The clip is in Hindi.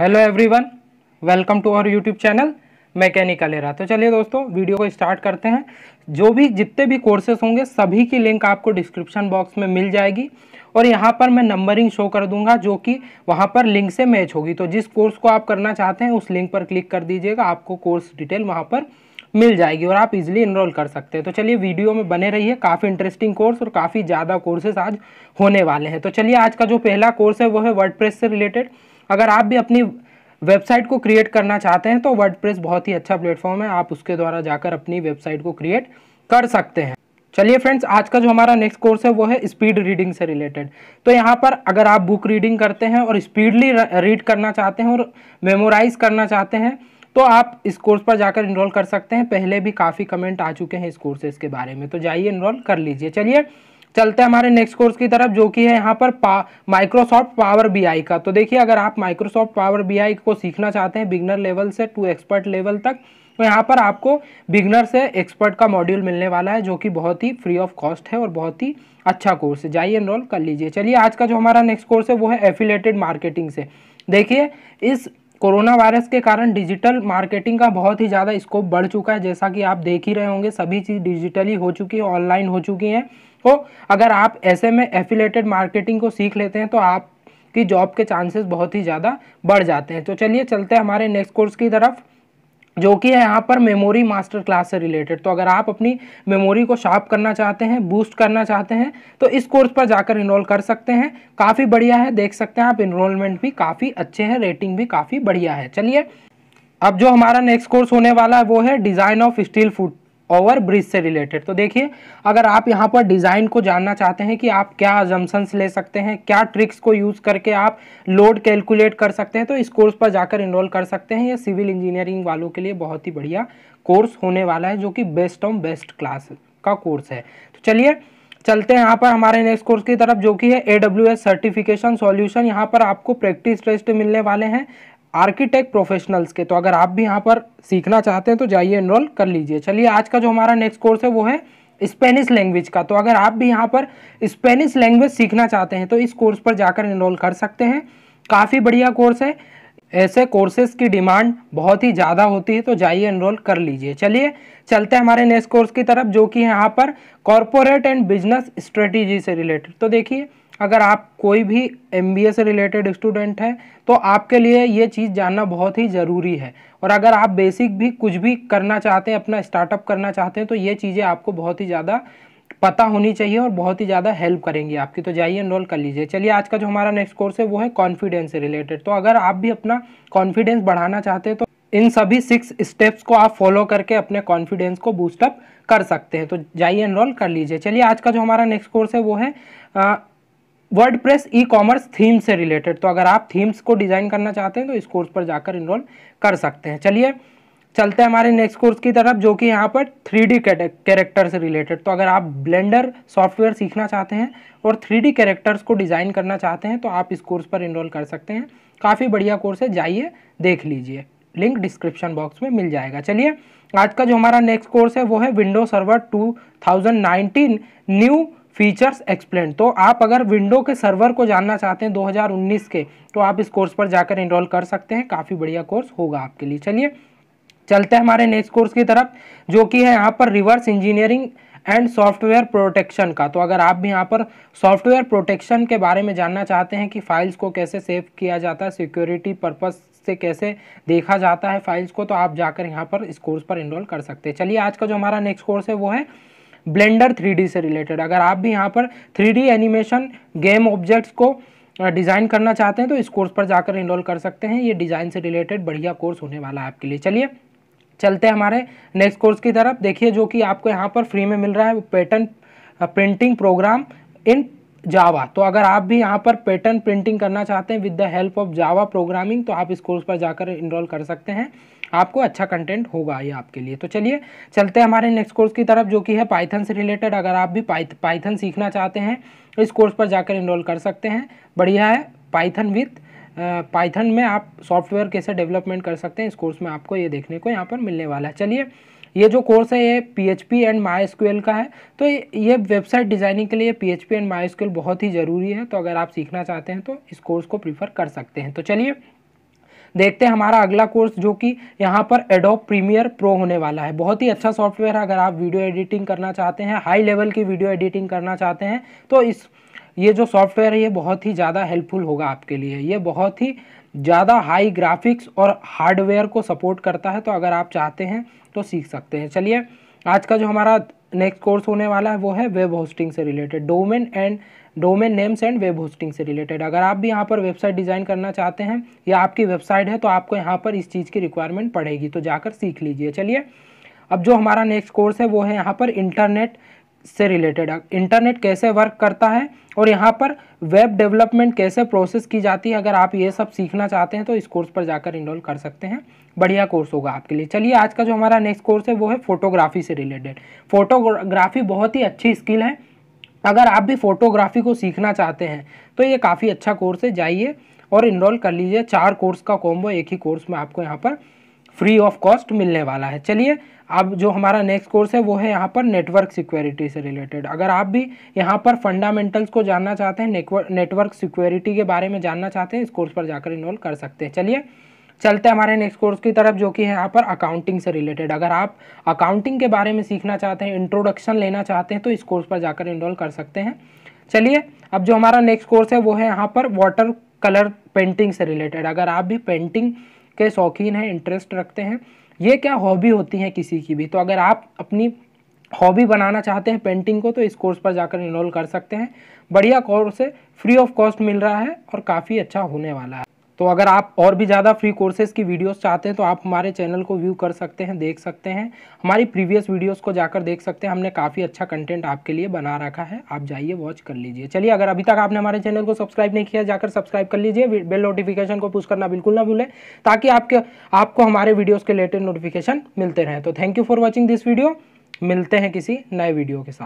hello everyone welcome to our YouTube channel mechanical era तो चलिए दोस्तों वीडियो को स्टार्ट करते हैं जो भी जितने भी कोर्सेज होंगे सभी की लिंक आपको डिस्क्रिप्शन बॉक्स में मिल जाएगी और यहाँ पर मैं नंबरिंग शो कर दूंगा जो कि वहाँ पर लिंक से मैच होगी तो जिस कोर्स को आप करना चाहते हैं उस लिंक पर क्लिक कर दीजिएगा आपको कोर्स डिटेल वहाँ पर मिल जाएगी और आप इजीली इनरोल कर सकते हैं तो चलिए वीडियो में बने रहिए काफ़ी इंटरेस्टिंग कोर्स और काफ़ी ज़्यादा कोर्सेज आज होने वाले हैं तो चलिए आज का जो पहला कोर्स है वो है वर्ड से रिलेटेड अगर आप भी अपनी वेबसाइट को क्रिएट करना चाहते हैं तो वर्डप्रेस बहुत ही अच्छा प्लेटफॉर्म है आप उसके द्वारा जाकर अपनी वेबसाइट को क्रिएट कर सकते हैं चलिए फ्रेंड्स आज का जो हमारा नेक्स्ट कोर्स है वो है स्पीड रीडिंग से रिलेटेड तो यहाँ पर अगर आप बुक रीडिंग करते हैं और स्पीडली रीड करना चाहते हैं और मेमोराइज करना चाहते हैं तो आप इस कोर्स पर जाकर इनरोल कर सकते हैं पहले भी काफ़ी कमेंट आ चुके हैं इस कोर्सेज के बारे में तो जाइए इनरोल कर लीजिए चलिए चलते हैं हमारे नेक्स्ट कोर्स की तरफ जो कि है यहाँ पर माइक्रोसॉफ्ट पावर बी का तो देखिए अगर आप माइक्रोसॉफ्ट पावर बी को सीखना चाहते हैं बिगनर लेवल से टू एक्सपर्ट लेवल तक तो यहाँ पर आपको बिगनर से एक्सपर्ट का मॉड्यूल मिलने वाला है जो कि बहुत ही फ्री ऑफ कॉस्ट है और बहुत ही अच्छा कोर्स है जाइए एनरोल कर लीजिए चलिए आज का जो हमारा नेक्स्ट कोर्स है वो है एफिलेटेड मार्केटिंग से देखिए इस कोरोना वायरस के कारण डिजिटल मार्केटिंग का बहुत ही ज़्यादा स्कोप बढ़ चुका है जैसा कि आप देख ही रहे होंगे सभी चीज़ डिजिटली हो चुकी है ऑनलाइन हो चुकी हैं तो अगर आप ऐसे में एफिलेटेड मार्केटिंग को सीख लेते हैं तो आप की जॉब के चांसेस बहुत ही ज़्यादा बढ़ जाते हैं तो चलिए चलते हैं हमारे नेक्स्ट कोर्स की तरफ जो कि है यहाँ पर मेमोरी मास्टर क्लास से रिलेटेड तो अगर आप अपनी मेमोरी को शार्प करना चाहते हैं बूस्ट करना चाहते हैं तो इस कोर्स पर जाकर इनरोल कर सकते हैं काफ़ी बढ़िया है देख सकते हैं आप इनरोलमेंट भी काफ़ी अच्छे हैं रेटिंग भी काफ़ी बढ़िया है चलिए अब जो हमारा नेक्स्ट कोर्स होने वाला है वो है design of steel foot over bridge से रिलेटेड तो देखिए अगर आप यहाँ पर डिज़ाइन को जानना चाहते हैं कि आप क्या अजम्पन्स ले सकते हैं क्या ट्रिक्स को यूज़ करके आप लोड कैलकुलेट कर सकते हैं तो इस कोर्स पर जाकर इनरोल कर सकते हैं ये सिविल इंजीनियरिंग वालों के लिए बहुत ही बढ़िया कोर्स होने वाला है जो कि बेस्ट ऑन बेस्ट क्लास का कोर्स है तो चलिए चलते हैं यहाँ पर हमारे नेक्स्ट कोर्स की तरफ जो कि है ए सर्टिफिकेशन सॉल्यूशन यहाँ पर आपको प्रैक्टिस टेस्ट मिलने वाले हैं आर्किटेक्ट प्रोफेशनल्स के तो अगर आप भी यहाँ पर सीखना चाहते हैं तो जाइए एनरोल कर लीजिए चलिए आज का जो हमारा नेक्स्ट कोर्स है वो है स्पेनिश लैंग्वेज का तो अगर आप भी यहाँ पर स्पेनिश लैंग्वेज सीखना चाहते हैं तो इस कोर्स पर जाकर इनरोल कर सकते हैं काफ़ी बढ़िया कोर्स है ऐसे कोर्सेज की डिमांड बहुत ही ज़्यादा होती है तो जाइए इनरोल कर लीजिए चलिए चलते हैं हमारे नेक्स्ट कोर्स की तरफ जो कि यहाँ पर कॉरपोरेट एंड बिजनेस स्ट्रेटेजी से रिलेटेड तो देखिए अगर आप कोई भी एम से रिलेटेड स्टूडेंट हैं तो आपके लिए ये चीज़ जानना बहुत ही ज़रूरी है और अगर आप बेसिक भी कुछ भी करना चाहते हैं अपना स्टार्टअप करना चाहते हैं तो ये चीज़ें आपको बहुत ही ज़्यादा पता होनी चाहिए और बहुत ही ज़्यादा हेल्प करेंगी आपकी तो जाइए एनरोल कर लीजिए चलिए आज का जो हमारा नेक्स्ट कोर्स है वो है कॉन्फिडेंस से रिलेटेड तो अगर आप भी अपना कॉन्फिडेंस बढ़ाना चाहते हैं तो इन सभी सिक्स स्टेप्स को आप फॉलो करके अपने कॉन्फिडेंस को बूस्टअप कर सकते हैं तो जाइए एनरोल कर लीजिए चलिए आज का जो हमारा नेक्स्ट कोर्स है वो है WordPress e commerce theme से रिलेटेड तो अगर आप थीम्स को डिज़ाइन करना चाहते हैं तो इस कोर्स पर जाकर इनरोल कर सकते हैं चलिए चलते हैं हमारे नेक्स्ट कोर्स की तरफ जो कि यहाँ पर थ्री डी कैरेक्टर से रिलेटेड तो अगर आप ब्लेंडर सॉफ्टवेयर सीखना चाहते हैं और थ्री डी कैरेक्टर्स को डिज़ाइन करना चाहते हैं तो आप इस कोर्स पर इनरोल कर सकते हैं काफ़ी बढ़िया कोर्स है जाइए देख लीजिए लिंक डिस्क्रिप्शन बॉक्स में मिल जाएगा चलिए आज का जो हमारा नेक्स्ट कोर्स है वो है window server two new features explain तो आप अगर विंडो के सर्वर को जानना चाहते हैं 2019 के तो आप इस कोर्स पर जाकर इनरोल कर सकते हैं काफ़ी बढ़िया कोर्स होगा आपके लिए चलिए चलते हैं हमारे नेक्स्ट कोर्स की तरफ जो कि है यहाँ पर reverse engineering and software protection का तो अगर आप भी यहाँ पर सॉफ्टवेयर प्रोटेक्शन के बारे में जानना चाहते हैं कि फाइल्स को कैसे सेव किया जाता है सिक्योरिटी पर्पस से कैसे देखा जाता है फाइल्स को तो आप जाकर यहाँ पर इस कोर्स पर इनरोल कर सकते हैं चलिए आज का जो हमारा नेक्स्ट कोर्स है वो है ब्लेंडर थ्री से रिलेटेड अगर आप भी यहाँ पर थ्री एनिमेशन गेम ऑब्जेक्ट्स को डिज़ाइन करना चाहते हैं तो इस कोर्स पर जाकर इनरोल कर सकते हैं ये डिज़ाइन से रिलेटेड बढ़िया कोर्स होने वाला है आपके लिए चलिए चलते हैं हमारे नेक्स्ट कोर्स की तरफ देखिए जो कि आपको यहाँ पर फ्री में मिल रहा है वो pattern printing program in Java तो अगर आप भी यहाँ पर पैटर्न प्रिंटिंग करना चाहते हैं with the help of Java programming तो आप इस कोर्स पर जाकर इनरोल कर सकते हैं आपको अच्छा कंटेंट होगा ये आपके लिए तो चलिए चलते हैं हमारे नेक्स्ट कोर्स की तरफ जो कि है पाइथन से रिलेटेड अगर आप भी पाइथन सीखना चाहते हैं तो इस कोर्स पर जाकर इनरोल कर सकते हैं बढ़िया है पाइथन विथ पाइथन में आप सॉफ्टवेयर कैसे डेवलपमेंट कर सकते हैं इस कोर्स में आपको ये देखने को यहाँ पर मिलने वाला है चलिए ये जो कोर्स है ये P H P and MySQL का है तो ये वेबसाइट डिज़ाइनिंग के लिए P H P and MySQL बहुत ही ज़रूरी है तो अगर आप सीखना चाहते हैं तो इस कोर्स को प्रीफर कर सकते हैं तो चलिए देखते हैं हमारा अगला कोर्स जो कि यहाँ पर एडोप प्रीमियर प्रो होने वाला है बहुत ही अच्छा सॉफ्टवेयर है अगर आप वीडियो एडिटिंग करना चाहते हैं हाई लेवल की वीडियो एडिटिंग करना चाहते हैं तो इस ये जो सॉफ्टवेयर है ये बहुत ही ज़्यादा हेल्पफुल होगा आपके लिए ये बहुत ही ज़्यादा हाई ग्राफिक्स और हार्डवेयर को सपोर्ट करता है तो अगर आप चाहते हैं तो सीख सकते हैं चलिए आज का जो हमारा नेक्स्ट कोर्स होने वाला है वो है वेब होस्टिंग से related domain and domain names and web hosting से रिलेटेड अगर आप भी यहाँ पर वेबसाइट डिज़ाइन करना चाहते हैं या आपकी वेबसाइट है तो आपको यहाँ पर इस चीज़ की रिक्वायरमेंट पड़ेगी तो जाकर सीख लीजिए चलिए अब जो हमारा नेक्स्ट कोर्स है वो है यहाँ पर इंटरनेट से रिलेटेड इंटरनेट कैसे वर्क करता है और यहाँ पर वेब डेवलपमेंट कैसे प्रोसेस की जाती है अगर आप ये सब सीखना चाहते हैं तो इस कोर्स पर जाकर इनरोल कर सकते हैं बढ़िया कोर्स होगा आपके लिए चलिए आज का जो हमारा नेक्स्ट कोर्स है वो है फोटोग्राफी से रिलेटेड फोटोग्राफी बहुत ही अच्छी स्किल है अगर आप भी फोटोग्राफी को सीखना चाहते हैं तो ये काफ़ी अच्छा कोर्स है जाइए और इनरोल कर लीजिए चार कोर्स का कॉम्बो एक ही कोर्स में आपको यहाँ पर फ्री ऑफ कॉस्ट मिलने वाला है चलिए अब जो हमारा नेक्स्ट कोर्स है वो है यहाँ पर नेटवर्क सिक्योरिटी से रिलेटेड अगर आप भी यहाँ पर फंडामेंटल्स को जानना चाहते हैं नेटवर्क सिक्योरिटी के बारे में जानना चाहते हैं इस कोर्स पर जाकर इन्वॉल्व कर सकते हैं चलिए चलते हैं हमारे नेक्स्ट कोर्स की तरफ जो कि है यहाँ पर अकाउंटिंग से रिलेटेड अगर आप अकाउंटिंग के बारे में सीखना चाहते हैं इंट्रोडक्शन लेना चाहते हैं तो इस कोर्स पर जाकर इनरोल कर सकते हैं चलिए अब जो हमारा नेक्स्ट कोर्स है वो है यहाँ पर वाटर कलर पेंटिंग से रिलेटेड अगर आप भी पेंटिंग के शौकीन हैं इंटरेस्ट रखते हैं ये क्या हॉबी होती है किसी की भी तो अगर आप अपनी हॉबी बनाना चाहते हैं पेंटिंग को तो इस कोर्स पर जाकर इनरोल कर सकते हैं बढ़िया कोर्स है फ्री ऑफ कॉस्ट मिल रहा है और काफ़ी अच्छा होने वाला है तो अगर आप और भी ज़्यादा फ्री कोर्सेज की वीडियोस चाहते हैं तो आप हमारे चैनल को व्यू कर सकते हैं देख सकते हैं हमारी प्रीवियस वीडियोस को जाकर देख सकते हैं हमने काफ़ी अच्छा कंटेंट आपके लिए बना रखा है आप जाइए वॉच कर लीजिए चलिए अगर अभी तक आपने हमारे चैनल को सब्सक्राइब नहीं किया जाकर सब्सक्राइब कर लीजिए बेल नोटिफिकेशन को पुष्ट करना बिल्कुल ना भूलें ताकि आपके आपको हमारे वीडियोज़ के लेटेस्ट नोटिफिकेशन मिलते रहें तो thank you for watching this video मिलते हैं किसी नए वीडियो के साथ